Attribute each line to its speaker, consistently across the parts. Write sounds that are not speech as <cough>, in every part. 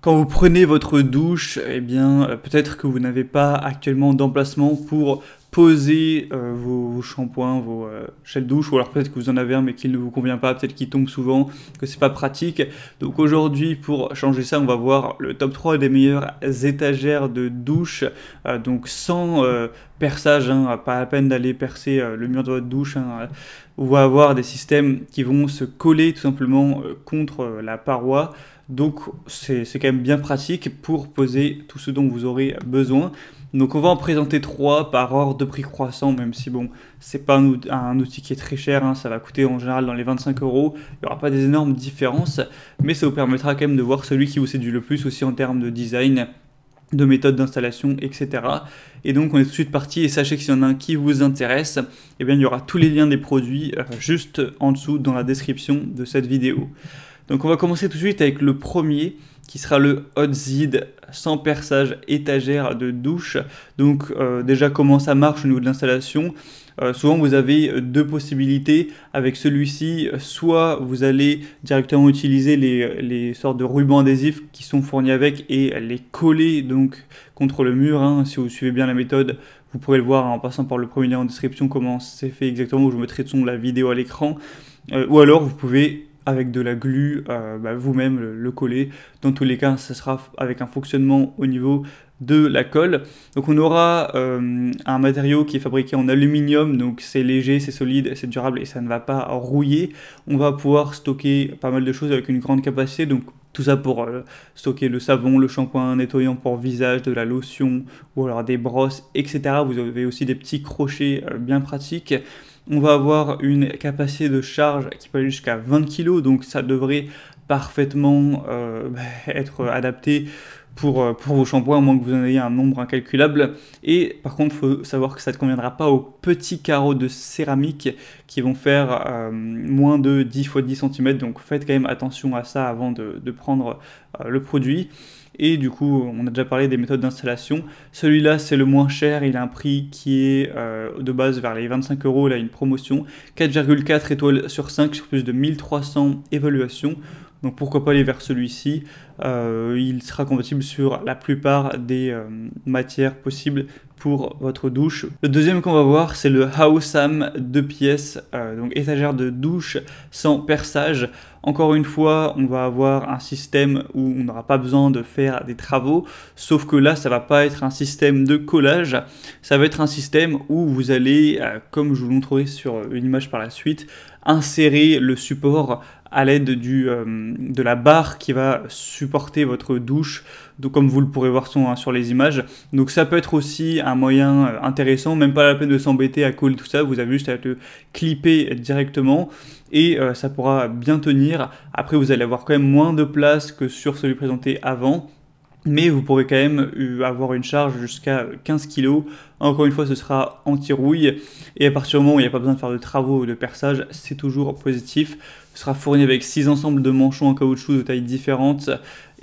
Speaker 1: Quand vous prenez votre douche, eh bien, euh, peut-être que vous n'avez pas actuellement d'emplacement pour poser euh, vos, shampoings, vos euh, douche, ou alors peut-être que vous en avez un mais qu'il ne vous convient pas, peut-être qu'il tombe souvent, que c'est pas pratique. Donc aujourd'hui, pour changer ça, on va voir le top 3 des meilleures étagères de douche, euh, donc sans perçage, hein, pas la peine d'aller percer le mur de votre douche. Hein, on va avoir des systèmes qui vont se coller tout simplement contre la paroi. Donc c'est quand même bien pratique pour poser tout ce dont vous aurez besoin. Donc on va en présenter trois par ordre de prix croissant, même si bon, c'est pas un, outil qui est très cher, hein. ça va coûter en général dans les 25 euros, il n'y aura pas des énormes différences, mais ça vous permettra quand même de voir celui qui vous séduit le plus aussi en termes de design, de méthode d'installation, etc. Et donc on est tout de suite parti et sachez que y en a un qui vous intéresse, et eh bien il y aura tous les liens des produits euh, juste en dessous dans la description de cette vidéo. Donc on va commencer tout de suite avec le premier qui sera le Hot sans perçage étagère de douche. Donc euh, déjà comment ça marche au niveau de l'installation euh, souvent vous avez deux possibilités avec celui-ci, soit vous allez directement utiliser les, sortes de rubans adhésifs qui sont fournis avec et les coller donc contre le mur. Hein. Si vous suivez bien la méthode, vous pourrez le voir en passant par le premier lien en description comment c'est fait exactement, où je mettrai de son la vidéo à l'écran. Euh, ou alors vous pouvez avec de la glu, euh, bah, vous-même le, coller. Dans tous les cas, ce sera avec un fonctionnement au niveau de la colle. Donc on aura euh, un matériau qui est fabriqué en aluminium, donc c'est léger, c'est solide, c'est durable et ça ne va pas rouiller. On va pouvoir stocker pas mal de choses avec une grande capacité, donc tout ça pour euh, stocker le savon, le shampoing, nettoyant pour visage, de la lotion ou alors des brosses, etc. Vous avez aussi des petits crochets bien pratiques. On va avoir une capacité de charge qui peut aller jusqu'à 20 kg, donc ça devrait parfaitement euh, bah, <laughs> être adapté euh, pour, vos shampoings, à moins que vous en ayez un nombre incalculable. Et par contre, il faut savoir que ça ne conviendra pas aux petits carreaux de céramique qui vont faire euh, moins de 10 x 10 cm. Donc faites quand même attention à ça avant de, prendre le produit. Et du coup, on a déjà parlé des méthodes d'installation. Celui-là, c'est le moins cher. Il a un prix qui est euh, de base vers les 25 euros. Il a une promotion. 4,4 étoiles sur 5 sur plus de 1300 évaluations. Donc pourquoi pas aller vers celui-ci euh, Il sera compatible sur la plupart des euh, matières possibles pour votre douche. Le deuxième qu'on va voir, c'est le Hausam 2 pièces, euh, donc étagère de douche sans perçage. Encore une fois, on va avoir un système où on n'aura pas besoin de faire des travaux, sauf que là, ça va pas être un système de collage, ça va être un système où vous allez, comme je vous montrerai sur une image par la suite, insérer le support à l'aide du, euh, de la barre qui va supporter votre douche, donc comme vous le pourrez voir sur, les images. Donc ça peut être aussi un moyen euh, intéressant, même pas la peine de s'embêter à coller tout ça, vous avez juste à le clipper directement et euh, ça pourra bien tenir. Après vous allez avoir quand même moins de place que sur celui présenté avant, mais vous pourrez quand même euh, avoir une charge jusqu'à 15 kg. Encore une fois, ce sera anti-rouille et à partir du moment où il n'y a pas besoin de faire de travaux ou de perçage, c'est toujours positif. Ce sera fourni avec 6 ensembles de manchons en caoutchouc de tailles différentes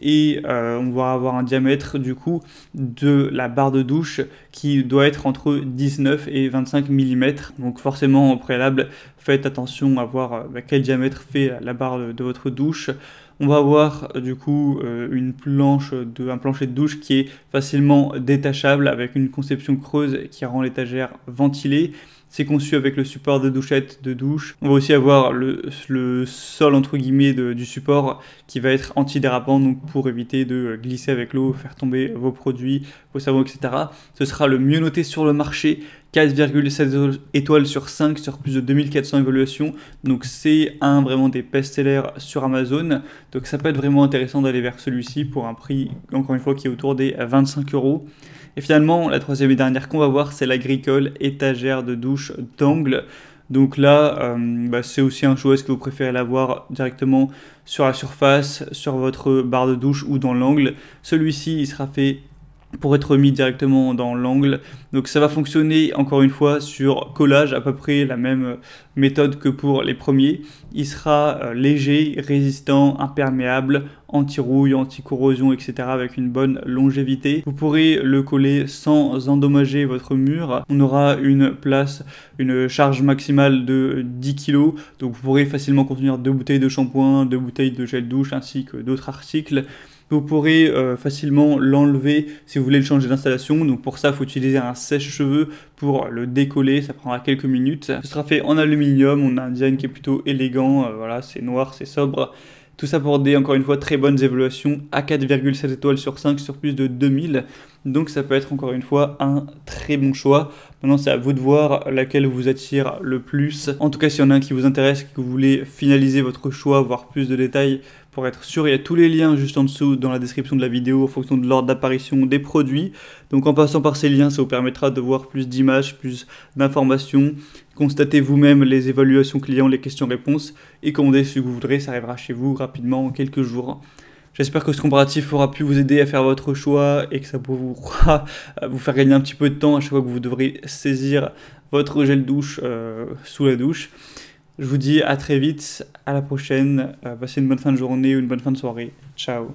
Speaker 1: et euh, on va avoir un diamètre du coup de la barre de douche qui doit être entre 19 et 25 mm. Donc forcément au préalable, faites attention à voir euh, bah, quel diamètre fait la barre de votre douche. On va avoir euh, du coup euh, une planche de, un plancher de douche qui est facilement détachable avec une conception creuse qui rend l'étagère ventilée. C'est conçu avec le support de douchette de douche. On va aussi avoir le, sol entre guillemets du support qui va être antidérapant donc pour éviter de euh, glisser avec l'eau, faire tomber vos produits, vos savons, etc. Ce sera le mieux noté sur le marché. 4,7 étoiles sur 5 sur plus de 2400 évaluations. Donc c'est un vraiment des best sur Amazon. Donc ça peut être vraiment intéressant d'aller vers celui-ci pour un prix, encore une fois, qui est autour des 25 euros. Et finalement, la troisième et dernière qu'on va voir, c'est l'agricole étagère de douche d'angle. Donc là, euh, bah, c'est aussi un choix. Est-ce que vous préférez l'avoir directement sur la surface, sur votre barre de douche ou dans l'angle Celui-ci, il sera fait pour être mis directement dans l'angle. Donc ça va fonctionner encore une fois sur collage, à peu près la même euh, méthode que pour les premiers. Il sera euh, léger, résistant, imperméable, anti-rouille, anti-corrosion, etc. avec une bonne longévité. Vous pourrez le coller sans endommager votre mur. On aura une place, une charge maximale de 10 kg, donc vous pourrez facilement contenir deux bouteilles de shampoing, deux bouteilles de gel douche ainsi que d'autres articles. Vous pourrez euh, facilement l'enlever si vous voulez le changer d'installation. Donc pour ça, il faut utiliser un sèche-cheveux pour le décoller. Ça prendra quelques minutes. Ce sera fait en aluminium. On a un design qui est plutôt élégant. Euh, voilà, c'est noir, c'est sobre. Tout ça pour des, encore une fois, très bonnes évaluations à 4,7 étoiles sur 5 sur plus de 2000. Donc ça peut être encore une fois un très bon choix. Maintenant c'est à vous de voir laquelle vous attire le plus. En tout cas s'il y en a un qui vous intéresse, que vous voulez finaliser votre choix, voir plus de détails pour être sûr, il y a tous les liens juste en dessous dans la description de la vidéo en fonction de l'ordre d'apparition des produits. Donc en passant par ces liens, ça vous permettra de voir plus d'images, plus d'informations constatez vous-même les évaluations clients, les questions-réponses et commandez ce que vous voudrez, ça arrivera chez vous rapidement en quelques jours. J'espère que ce comparatif aura pu vous aider à faire votre choix et que ça pourra euh, vous faire gagner un petit peu de temps à chaque fois que vous devrez saisir votre gel douche euh, sous la douche. Je vous dis à très vite, à la prochaine, euh, passez une bonne fin de journée ou une bonne fin de soirée. Ciao